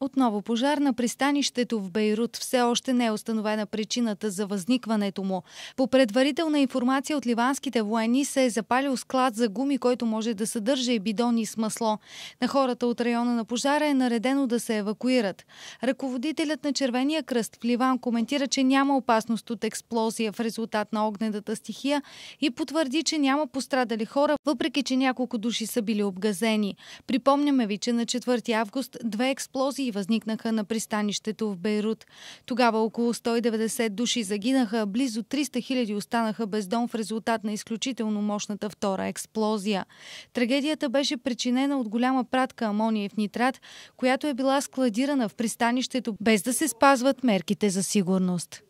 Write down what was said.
Отново пожар на пристанището в Бейрут. Все още не е установена причината за възникването му. По предварителна информация от ливанските военни се е запалил склад за гуми, който може да съдържа и бидони с масло. На хората от района на пожара е наредено да се евакуират. Ръководителят на Червения кръст в Ливан коментира, че няма опасност от експлозия в резултат на огнената стихия и потвърди, че няма пострадали хора, въпреки че няколко души са били обгазени. Припомняме ви, че на 4 август две експлозии и възникнаха на пристанището в Бейрут. Тогава около 190 души загинаха, близо 300 хиляди останаха без дом в резултат на изключително мощната втора експлозия. Трагедията беше причинена от голяма пратка амониев нитрат, която е била складирана в пристанището без да се спазват мерките за сигурност.